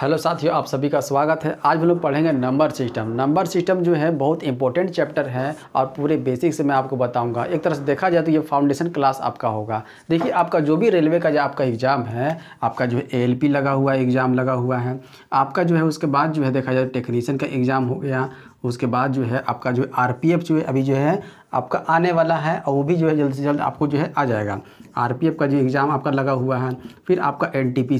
hello साथियों आप सभी का स्वागत है आज हम लोग पढ़ेंगे नंबर सिस्टम नंबर सिस्टम जो है बहुत इंपॉर्टेंट चैप्टर है और पूरे बेसिक से मैं आपको बताऊंगा एक तरह से देखा जाए तो ये फाउंडेशन क्लास आपका होगा देखिए आपका जो भी रेलवे का जो आपका एग्ज़ाम है आपका जो है एलपी लगा हुआ है एग्ज़ाम लगा हुआ है आपका जो है उसके बाद जो है देखा जाए टेक्नीशियन तो का एग्ज़ाम हो गया उसके बाद जो है आपका जो आर पी एफ जो है अभी जो है आपका आने वाला है और वो भी जो है जल्द से जल्द आपको जो है आ जाएगा आरपीएफ का जो एग्ज़ाम आपका लगा हुआ है फिर आपका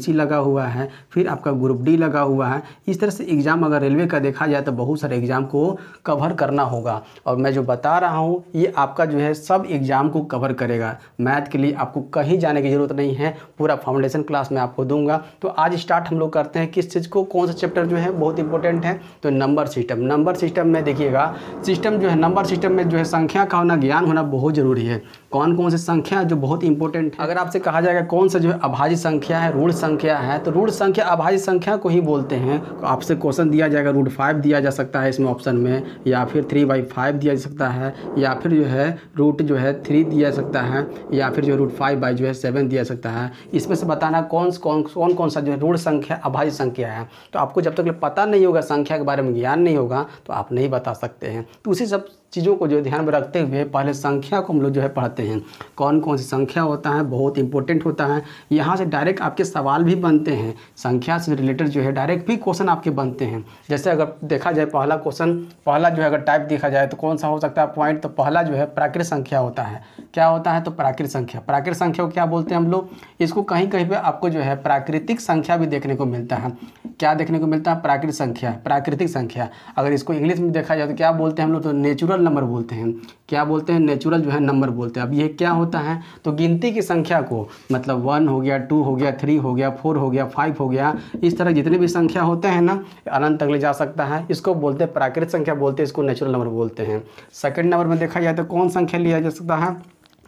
सी लगा हुआ है फिर आपका ग्रुप डी लगा हुआ है इस तरह से एग्ज़ाम अगर रेलवे का देखा जाए तो बहुत सारे एग्ज़ाम को कवर करना होगा और मैं जो बता रहा हूँ ये आपका जो है सब एग्ज़ाम को कवर करेगा मैथ के लिए आपको कहीं जाने की ज़रूरत नहीं है पूरा फाउंडेशन क्लास मैं आपको दूंगा तो आज स्टार्ट हम लोग करते हैं किस चीज़ को कौन सा चैप्टर जो है बहुत इंपॉर्टेंट है तो नंबर सिस्टम नंबर सिस्टम में देखिएगा सिस्टम जो है नंबर सिस्टम में जो है संख्या संख्या का होना ज्ञान होना बहुत ज़रूरी है कौन कौन सी संख्या जो बहुत इंपॉर्टेंट है अगर आपसे कहा जाएगा कौन सा जो है अभाज्य संख्या है रूढ़ संख्या है तो रूढ़ संख्या अभाज्य संख्या को ही बोलते हैं तो आपसे क्वेश्चन दिया जाएगा रूट फाइव दिया जा सकता है इसमें ऑप्शन में या फिर थ्री बाई फाइव दिया जा सकता है या फिर जो है रूट जो है थ्री दिया जा सकता है या फिर जो रूट फाइव बाई जो है सेवन दिया जा सकता है इसमें से बताना कौन कौन कौन कौन सा जो है रूढ़ संख्या अभाज्य संख्या है तो आपको जब तक पता नहीं होगा संख्या के बारे में ज्ञान नहीं होगा तो आप नहीं बता सकते हैं तो उसी सब चीज़ों को जो ध्यान में रखते हुए पहले संख्या को हम लोग जो है पढ़ते हैं कौन कौन सी संख्या होता है बहुत इंपॉर्टेंट होता है यहाँ से डायरेक्ट आपके सवाल भी बनते हैं संख्या से रिलेटेड जो है डायरेक्ट भी क्वेश्चन आपके बनते हैं जैसे अगर देखा जाए पहला क्वेश्चन पहला जो है अगर टाइप देखा जाए तो कौन सा हो सकता है पॉइंट तो पहला जो है प्राकृत संख्या होता है क्या होता है तो प्राकृत संख्या प्राकृत संख्या को क्या बोलते हैं हम लोग इसको कहीं कहीं पर आपको जो है प्राकृतिक संख्या भी देखने को मिलता है क्या देखने को मिलता है प्राकृतिक संख्या प्राकृतिक संख्या अगर इसको इंग्लिश में देखा जाए तो क्या बोलते हैं हम लोग तो नेचुरल नंबर बोलते हैं क्या बोलते हैं नेचुरल जो है नंबर बोलते हैं अब ये क्या होता है तो गिनती की संख्या को मतलब वन हो गया टू हो गया थ्री हो गया फोर हो गया फाइव हो गया इस तरह जितने भी संख्या होते हैं ना अनंत तक ले जा सकता है इसको बोलते हैं प्राकृतिक संख्या बोलते हैं इसको नेचुरल नंबर बोलते हैं सेकेंड नंबर में देखा जाए तो कौन संख्या लिया जा सकता है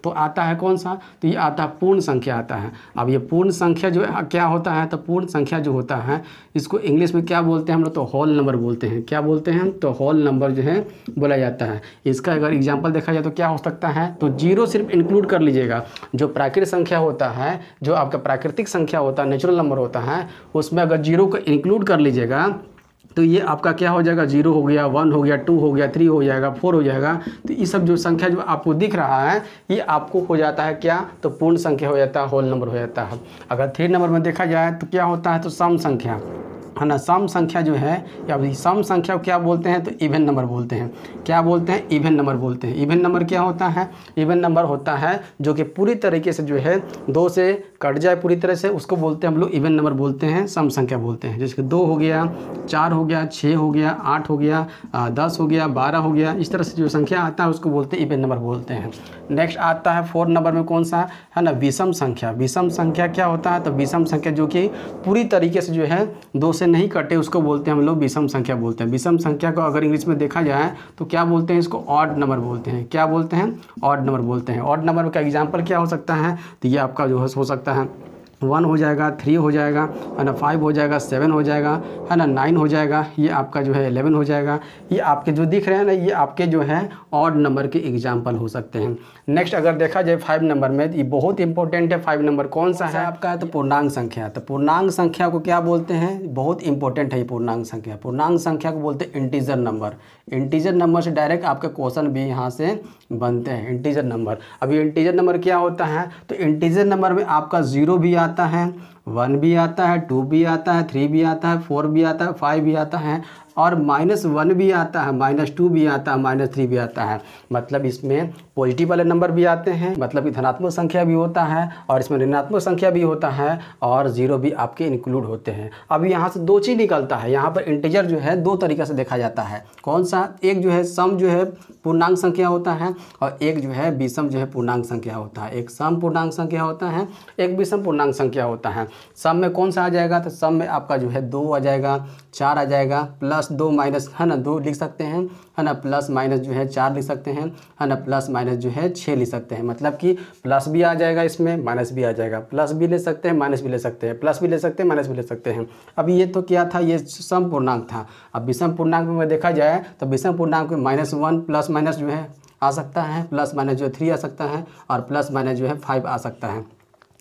तो आता है कौन सा तो ये आता है पूर्ण संख्या आता है अब ये पूर्ण संख्या जो क्या होता है तो पूर्ण संख्या जो होता है इसको इंग्लिश में क्या बोलते हैं हम लोग तो हॉल नंबर बोलते हैं क्या बोलते हैं तो हॉल नंबर जो है बोला जाता है इसका अगर एग्जाम्पल देखा जाए तो क्या हो सकता है तो जीरो सिर्फ इंक्लूड कर लीजिएगा जो प्राकृतिक संख्या होता है जो आपका प्राकृतिक संख्या होता है नेचुरल नंबर होता है उसमें अगर जीरो को इंक्लूड कर लीजिएगा तो ये आपका क्या हो जाएगा जीरो हो गया वन हो गया टू हो गया थ्री हो जाएगा फोर हो जाएगा तो ये सब जो संख्या जो आपको दिख रहा है ये आपको हो जाता है क्या तो पूर्ण संख्या हो जाता है होल नंबर हो जाता है अगर थ्री नंबर में देखा जाए तो क्या होता है तो सम संख्या है ना सम संख्या जो है या सम संख्या को क्या बोलते हैं तो इवन नंबर बोलते हैं क्या बोलते हैं इवन नंबर बोलते हैं इवन नंबर क्या होता है इवन नंबर होता है जो कि पूरी तरीके से जो है दो से कट जाए पूरी तरह से उसको बोलते हैं हम लोग इवेंट नंबर बोलते हैं सम संख्या बोलते हैं जैसे दो हो गया चार हो गया छः हो गया आठ हो गया दस हो गया बारह हो गया इस तरह से जो संख्या आता है उसको बोलते हैं इवेंट नंबर बोलते हैं नेक्स्ट आता है फोर नंबर में कौन सा है ना विषम संख्या विषम संख्या क्या होता है तो विषम संख्या जो कि पूरी तरीके से जो है दो से नहीं कटे उसको बोलते हैं हम लोग विषम संख्या बोलते हैं विषम संख्या को अगर इंग्लिश में देखा जाए तो क्या बोलते हैं इसको ऑड नंबर बोलते हैं क्या बोलते हैं ऑड नंबर बोलते हैं ऑड नंबर का एग्जाम्पल क्या हो सकता है तो ये आपका जो है हो सकता सकता है वन हो जाएगा थ्री हो जाएगा है ना फाइव हो जाएगा सेवन हो जाएगा है ना नाइन हो जाएगा ये आपका जो है एलेवन हो जाएगा ये आपके जो दिख रहे हैं ना ये आपके जो है ऑड नंबर के एग्जाम्पल हो सकते हैं नेक्स्ट अगर देखा जाए फाइव नंबर में ये बहुत इंपॉर्टेंट है फाइव नंबर कौन सा है आपका है तो पूर्णांग संख्या तो पूर्णांग संख्या को क्या बोलते हैं बहुत इंपॉर्टेंट है ये पूर्णांग संख्या पूर्णांग संख्या को बोलते हैं इंटीजर नंबर इंटीजर नंबर से डायरेक्ट आपके क्वेश्चन भी यहाँ से बनते हैं इंटीजर नंबर अभी इंटीजर नंबर क्या होता है तो इंटीजर नंबर में आपका जीरो भी आ जाता है वन भी आता है टू भी आता है थ्री भी आता है फोर भी आता है फाइव भी आता है और माइनस वन भी आता है माइनस टू भी आता है माइनस थ्री भी आता है मतलब इसमें पॉजिटिव वाले नंबर भी आते हैं मतलब कि धनात्मक संख्या भी होता है और इसमें ऋणात्मक संख्या भी होता है और ज़ीरो भी आपके इंक्लूड होते हैं अब यहाँ से दो चीज़ निकलता है यहाँ पर इंटीजर जो है दो तरीके से देखा जाता है कौन सा एक जो है सम जो है पूर्णांग संख्या होता है और एक जो है विषम जो है पूर्णांग संख्या होता है एक सम पूर्णांग संख्या होता है एक विषम पूर्णांग संख्या होता है सम में कौन सा आ जाएगा तो सम में आपका जो है दो आ जाएगा चार आ जाएगा प्लस दो माइनस है ना दो लिख सकते हैं है ना प्लस माइनस जो है चार लिख सकते हैं है ना प्लस माइनस जो है छः लिख सकते हैं मतलब कि प्लस भी आ जाएगा इसमें माइनस भी आ जाएगा प्लस भी ले सकते हैं माइनस भी ले सकते हैं प्लस भी ले सकते हैं माइनस भी ले सकते हैं अब ये तो क्या था ये सम पूर्णांक था अब विषम पूर्णांक में देखा जाए तो विषम पूर्णांक में माइनस वन प्लस माइनस जो है आ सकता है प्लस माइनस जो है थ्री आ सकता है और प्लस माइनस जो है फाइव आ सकता है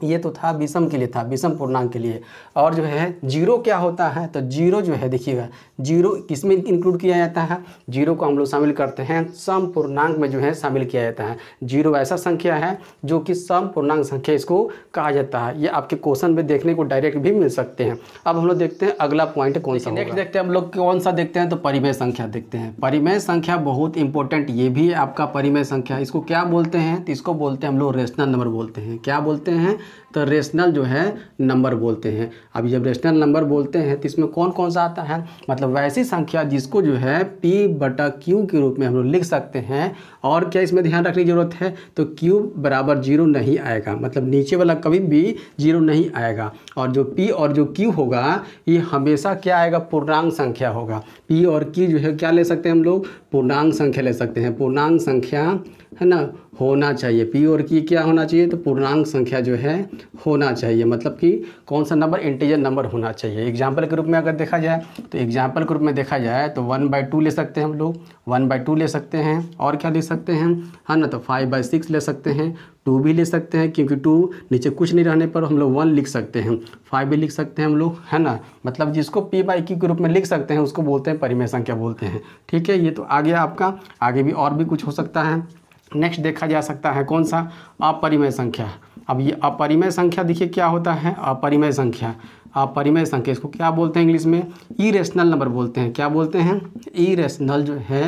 ये तो था विषम के लिए था विषम पूर्णांक के लिए और जो है जीरो क्या होता है तो जीरो जो है देखिएगा जीरो किस में इंक्लूड किया जाता है जीरो को हम लोग शामिल करते हैं सम पूर्णांक में जो है शामिल किया जाता है जीरो ऐसा संख्या है जो कि सम पूर्णांक संख्या इसको कहा जाता है ये आपके क्वेश्चन में देखने को डायरेक्ट भी मिल सकते हैं अब हम लोग देखते हैं अगला पॉइंट कौन सा नेक्स्ट देखते हैं हम लोग कौन सा देखते हैं तो परिमय संख्या देखते हैं परिमय संख्या बहुत इंपॉर्टेंट ये भी आपका परिमय संख्या इसको क्या बोलते हैं तो इसको बोलते हैं हम लोग रेशनल नंबर बोलते हैं क्या बोलते हैं तो रेशनल जो है नंबर बोलते हैं अब जब रेशनल नंबर बोलते हैं तो इसमें कौन कौन सा आता है मतलब वैसी संख्या जिसको जो है पी बटा क्यू के रूप में हम लोग लिख सकते हैं और क्या इसमें ध्यान रखने की ज़रूरत है तो क्यू बराबर जीरो नहीं आएगा मतलब नीचे वाला कभी भी जीरो नहीं आएगा और जो पी और जो क्यू होगा ये हमेशा क्या आएगा पूर्णांग संख्या होगा पी और क्यू जो है क्या ले सकते हैं हम लोग पूर्णांग संख्या ले सकते हैं पूर्णांग संख्या है ना होना चाहिए पी और की क्या होना चाहिए तो पूर्णांक संख्या जो है होना चाहिए मतलब कि कौन सा नंबर इंटीजर नंबर होना चाहिए एग्जाम्पल के रूप में अगर देखा जाए तो एग्जाम्पल के रूप में देखा जाए तो वन बाई टू ले सकते हैं हम लोग वन बाई टू ले सकते हैं और क्या ले सकते हैं है ना तो फाइव बाई सिक्स ले सकते हैं टू भी ले सकते हैं क्योंकि टू नीचे कुछ नहीं रहने पर हम लोग वन लिख सकते हैं फाइव भी लिख सकते हैं हम लोग है ना मतलब जिसको पी बाई की के रूप में लिख सकते हैं उसको बोलते हैं परिमेय संख्या बोलते हैं ठीक है ये तो आ गया आपका आगे भी और भी कुछ हो सकता है नेक्स्ट देखा जा सकता है कौन सा अपरिमय संख्या अब ये अपरिमय संख्या देखिए क्या होता है अपरिमय संख्या अपरिमय संख्या इसको क्या बोलते हैं इंग्लिश में इरेशनल नंबर बोलते हैं क्या बोलते हैं इरेशनल जो है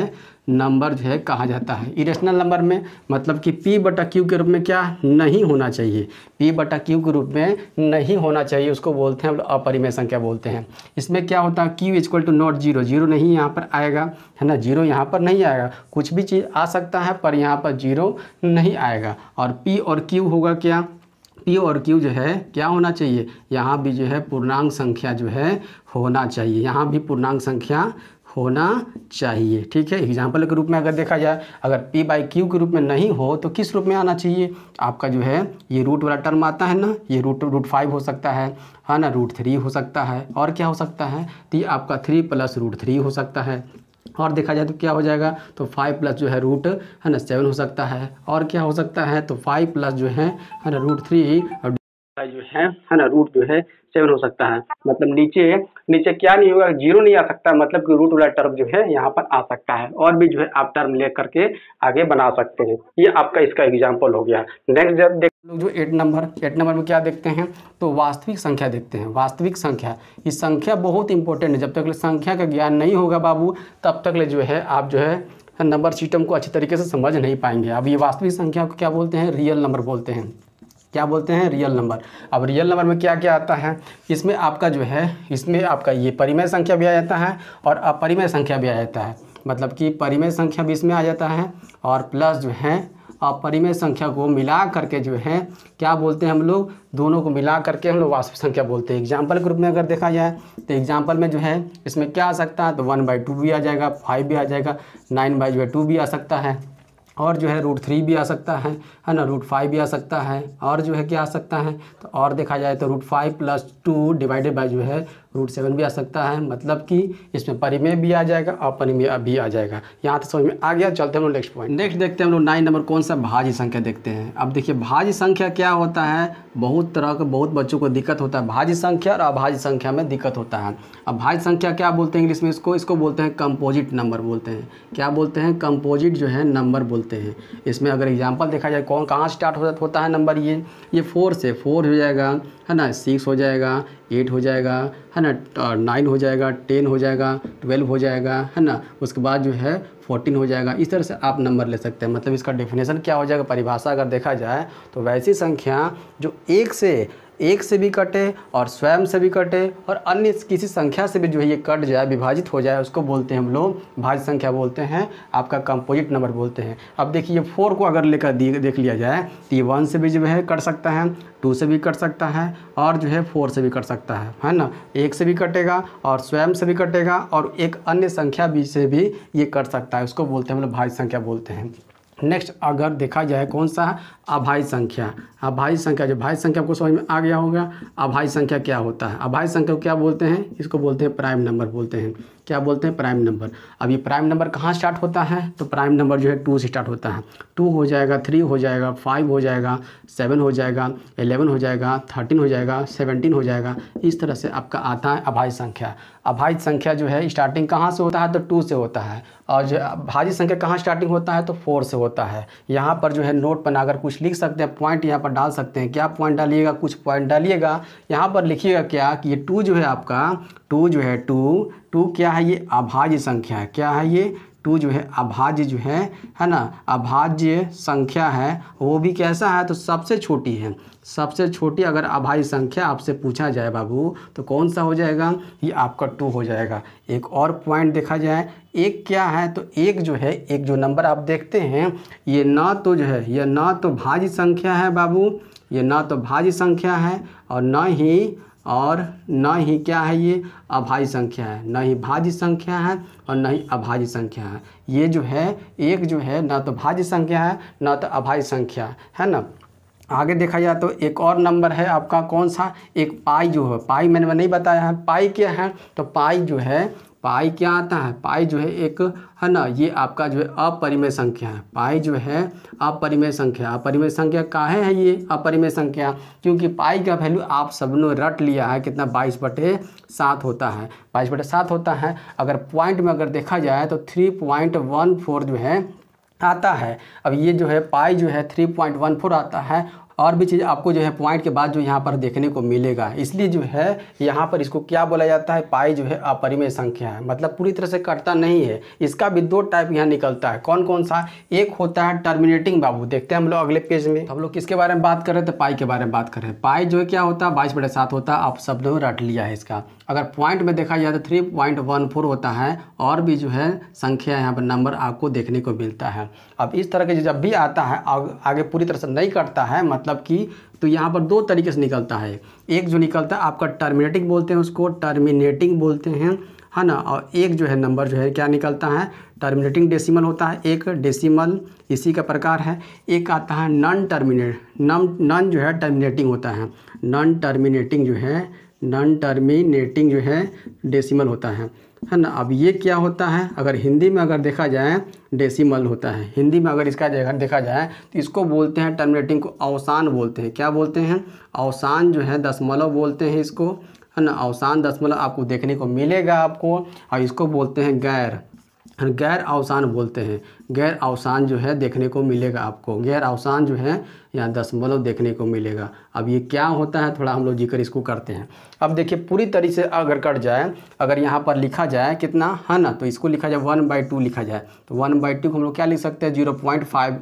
नंबर जो है कहा जाता है इरेशनल नंबर में मतलब कि पी बटा क्यू के रूप में क्या नहीं होना चाहिए पी बटा क्यू के रूप में नहीं होना चाहिए उसको बोलते हैं अपरिमेय संख्या बोलते हैं इसमें क्या होता है Q equal to not zero zero नहीं यहाँ पर आएगा है ना जीरो यहाँ पर नहीं आएगा कुछ भी चीज़ आ सकता है पर यहाँ पर जीरो नहीं आएगा और पी और क्यू होगा क्या पी और क्यू जो है क्या होना चाहिए यहाँ भी जो है पूर्णांक संख्या जो है होना चाहिए यहाँ भी पूर्णांक संख्या होना चाहिए ठीक है एग्जाम्पल के रूप में अगर देखा जाए अगर p बाई क्यू के रूप में नहीं हो तो किस रूप में आना चाहिए आपका जो है ये रूट वाला टर्म आता है ना ये रूट रूट फाइव हो सकता है है ना रूट थ्री हो सकता है और क्या हो सकता है तो ये आपका थ्री प्लस रूट थ्री हो सकता है और देखा जाए तो क्या हो जाएगा तो फाइव प्लस जो है रूट है ना सेवन हो सकता है और क्या हो सकता है तो फाइव प्लस जो है ना रूट थ्री का जो है है ना रूट जो है सेवन हो सकता है मतलब नीचे नीचे क्या नहीं होगा जीरो नहीं आ सकता मतलब कि रूट वाला टर्म जो है यहाँ पर आ सकता है और भी जो है आप टर्म ले करके आगे बना सकते हैं ये आपका इसका एग्जाम्पल हो गया नेक्स्ट जब देख लोग जो एट नंबर एट नंबर में क्या देखते हैं तो वास्तविक संख्या देखते हैं वास्तविक संख्या ये संख्या बहुत इंपॉर्टेंट है जब तक संख्या का ज्ञान नहीं होगा बाबू तब तक जो है आप जो है नंबर सिस्टम को अच्छी तरीके से समझ नहीं पाएंगे अब ये वास्तविक संख्या को क्या बोलते हैं रियल नंबर बोलते हैं क्या बोलते हैं रियल नंबर अब रियल नंबर में क्या क्या आता है इसमें आपका जो है इसमें आपका ये परिमेय संख्या भी आ जाता है और अपरिमेय संख्या भी आ जाता है मतलब कि परिमेय संख्या भी इसमें आ जाता है और प्लस जो है अपरिमेय संख्या को मिला करके जो है क्या बोलते हैं हम लोग दोनों को मिला करके हम लोग वास्तविक संख्या बोलते हैं एग्जाम्पल के रूप में अगर देखा जाए तो एग्जाम्पल में जो है इसमें क्या आ सकता है तो वन बाई टू भी आ जाएगा फाइव भी आ जाएगा नाइन बाई जो है टू भी आ सकता है और जो है रूट थ्री भी आ सकता है है ना रूट फाइव भी आ सकता है और जो है क्या आ सकता है तो और देखा जाए तो root five plus two divided by जो है रूट सेवन भी आ सकता है मतलब कि इसमें परिमेय भी आ जाएगा अपरिमेय भी आ जाएगा यहाँ तो समझ में आ गया चलते हम लोग नेक्स्ट पॉइंट नेक्स्ट देखते हैं हम लोग नाइन नंबर कौन सा भाज्य संख्या देखते हैं अब देखिए भाजी संख्या क्या होता है बहुत तरह का बहुत बच्चों को दिक्कत होता है भाज्य संख्या और अभाज्य संख्या में दिक्कत होता है अब भाज्य संख्या क्या बोलते हैं इंग्लिश में इसको इसको बोलते हैं कंपोजिट नंबर बोलते हैं क्या बोलते हैं कंपोजिट जो है नंबर बोलते हैं इसमें अगर एग्जाम्पल देखा जाए कौन कहाँ स्टार्ट होता है नंबर ये ये फोर से फोर हो जाएगा है ना सिक्स हो जाएगा एट हो जाएगा है ना नाइन हो जाएगा टेन हो जाएगा ट्वेल्व हो जाएगा है ना उसके बाद जो है फोर्टीन हो जाएगा इस तरह से आप नंबर ले सकते हैं मतलब इसका डेफिनेशन क्या हो जाएगा परिभाषा अगर देखा जाए तो वैसी संख्या जो एक से एक से भी कटे और स्वयं से भी कटे और अन्य किसी संख्या से भी जो है ये कट जाए विभाजित हो जाए उसको बोलते हैं हम लोग भाज्य संख्या बोलते हैं आपका कंपोजिट नंबर बोलते हैं अब देखिए फोर को अगर लेकर देख लिया जाए तो ये वन से भी जो है कट सकता है टू से भी कट सकता है और जो है फोर से भी कट सकता है है ना एक से भी कटेगा और स्वयं से भी कटेगा और एक अन्य संख्या भी से भी ये कट सकता है उसको बोलते हैं हम लोग भाज्य संख्या बोलते हैं नेक्स्ट अगर देखा जाए कौन सा है अभाई संख्या अभाई संख्या जो भाई संख्या आपको समझ में आ गया होगा अभाई संख्या क्या होता है अभाई संख्या को क्या बोलते हैं इसको बोलते हैं प्राइम नंबर बोलते हैं क्या बोलते हैं प्राइम नंबर अब ये प्राइम नंबर कहाँ स्टार्ट होता है तो प्राइम नंबर जो है टू से स्टार्ट होता है टू हो जाएगा थ्री हो जाएगा फाइव हो जाएगा सेवन हो जाएगा एलेवन हो जाएगा थर्टीन हो जाएगा सेवनटीन हो जाएगा इस तरह से आपका आता है अभाई संख्या अभाज्य संख्या जो है स्टार्टिंग कहाँ से होता है तो टू से होता है और जो भाज्य संख्या कहाँ स्टार्टिंग होता है तो फोर से होता है यहाँ पर जो है नोट बनाकर कुछ लिख सकते हैं पॉइंट यहाँ पर डाल सकते हैं क्या पॉइंट डालिएगा कुछ पॉइंट डालिएगा यहाँ पर लिखिएगा क्या कि ये टू जो है आपका टू जो है टू टू क्या है ये अभाज्य संख्या है क्या है ये टू जो है अभाज्य जो है है ना अभाज्य संख्या है वो भी कैसा है तो सबसे छोटी है सबसे छोटी अगर अभाज्य संख्या आपसे पूछा जाए बाबू तो कौन सा हो जाएगा ये आपका टू हो जाएगा एक और पॉइंट देखा जाए एक क्या है तो एक जो है एक जो नंबर आप देखते हैं ये ना तो जो है यह ना तो भाज्य संख्या है बाबू ये ना तो भाज्य संख्या है और ना ही और न ही क्या है ये अभाज्य संख्या है न ही भाज्य संख्या है और न ही अभाज्य संख्या है ये जो है एक जो है ना तो भाज्य संख्या है ना तो अभाज्य संख्या है, है ना आगे देखा जाए तो एक और नंबर है आपका कौन सा एक पाई जो है पाई मैंने नहीं बताया है पाई क्या है तो पाई जो है पाई क्या आता है पाई जो है एक है ना ये आपका जो है अपरिमेय संख्या है पाई जो है अपरिमेय संख्या अपरिमेय संख्या काहे है ये अपरिमेय संख्या क्योंकि पाई का वैल्यू आप सब ने रट लिया है कितना बाईस बटे सात होता है बाईस बटे सात होता है अगर पॉइंट में अगर देखा जाए तो थ्री पॉइंट वन फोर जो है आता है अब ये जो है पाई जो है थ्री पॉइंट वन फोर आता है और भी चीज़ आपको जो है पॉइंट के बाद जो यहाँ पर देखने को मिलेगा इसलिए जो है यहाँ पर इसको क्या बोला जाता है पाई जो है अपरिमेय संख्या है मतलब पूरी तरह से कटता नहीं है इसका भी दो टाइप यहाँ निकलता है कौन कौन सा एक होता है टर्मिनेटिंग बाबू देखते हैं हम लोग अगले पेज में तो हम लोग किसके बारे में बात कर रहे थे पाई के बारे में बात कर रहे हैं पाई जो है क्या होता है बाईस बड़े होता है आप सब लोग रट लिया है इसका अगर पॉइंट में देखा जाए तो थ्री पॉइंट वन फोर होता है और भी जो है संख्या यहाँ पर नंबर आपको देखने को मिलता है अब इस तरह के जब भी आता है आगे पूरी तरह से नहीं कटता है मतलब कि तो यहाँ पर दो तरीके से निकलता है एक जो निकलता है आपका टर्मिनेटिंग बोलते हैं उसको टर्मिनेटिंग बोलते हैं है ना और एक जो है नंबर जो है क्या निकलता है टर्मिनेटिंग डेसिमल होता है एक डेसिमल इसी का प्रकार है एक आता है नॉन टर्मिनेट नम नॉन जो है टर्मिनेटिंग होता है नॉन टर्मिनेटिंग जो है नॉन टर्मिनेटिंग जो है डेसिमल होता है है ना अब ये क्या होता है अगर हिंदी में अगर देखा जाए डेसिमल होता है हिंदी में अगर इसका अगर देखा जाए तो इसको बोलते हैं टर्मिनेटिंग को अवसान बोलते हैं क्या बोलते हैं अवसान जो है दशमलव बोलते हैं इसको है ना अवसान दशमलव आपको देखने को मिलेगा आपको और इसको बोलते हैं गैर गैर अवसान बोलते हैं गैर अवसान जो है देखने को मिलेगा आपको गैर अवसान जो है यहाँ दशमलव देखने को मिलेगा अब ये क्या होता है थोड़ा हम लोग जिक्र इसको करते हैं अब देखिए पूरी तरीके से अगर कट जाए अगर यहाँ पर लिखा जाए कितना है ना तो इसको लिखा जाए वन बाई टू लिखा जाए तो वन बाई टू को हम लोग क्या लिख सकते हैं जीरो पॉइंट फाइव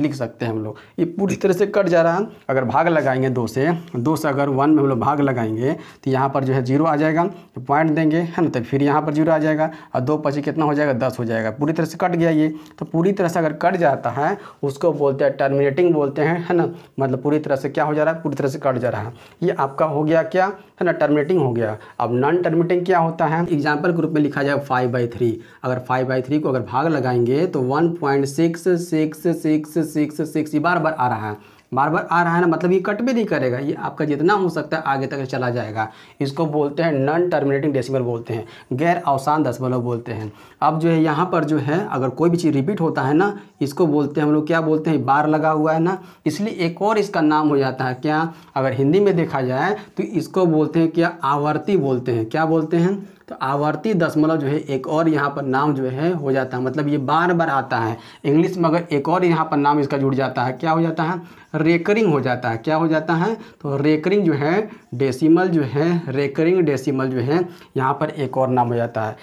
लिख सकते हैं हम लोग ये पूरी तरह से कट जा रहा है अगर भाग लगाएंगे दो से दो से अगर वन में हम लोग भाग लगाएंगे तो यहाँ पर जो है जीरो आ जाएगा तो पॉइंट देंगे है ना तो फिर यहाँ पर जीरो आ जाएगा और दो पची कितना हो जाएगा दस हो जाएगा पूरी तरह से कट गया ये तो तो पूरी तरह से अगर कट जाता है उसको बोलते हैं टर्मिनेटिंग बोलते हैं है ना मतलब पूरी तरह से क्या हो जा रहा है पूरी तरह से कट जा रहा है ये आपका हो गया क्या है ना टर्मिनेटिंग हो गया अब नॉन टर्मिनेटिंग क्या होता है एग्जाम्पल के रूप में लिखा जाए फाइव बाई थ्री अगर फाइव बाई थ्री को अगर भाग लगाएंगे तो one point six six six six six बार बार आ रहा है बार बार आ रहा है ना मतलब ये कट भी नहीं करेगा ये आपका जितना हो सकता है आगे तक चला जाएगा इसको बोलते हैं नॉन टर्मिनेटिंग डेसिमल बोलते हैं गैर अवसान दशमलव बोलते हैं अब जो है यहाँ पर जो है अगर कोई भी चीज़ रिपीट होता है ना इसको बोलते हैं हम लोग क्या बोलते हैं बार लगा हुआ है ना इसलिए एक और इसका नाम हो जाता है क्या अगर हिंदी में देखा जाए तो इसको बोलते हैं क्या आवर्ती बोलते हैं क्या बोलते हैं तो आवर्ती दशमलव जो है एक और यहाँ पर नाम जो है हो जाता है मतलब ये बार बार आता है इंग्लिश में अगर एक और यहाँ पर नाम इसका जुड़ जाता है क्या हो जाता है रेकरिंग हो जाता है क्या हो जाता है तो रेकरिंग जो है डेसिमल जो है रेकरिंग डेसिमल जो है यहाँ पर एक और नाम हो जाता है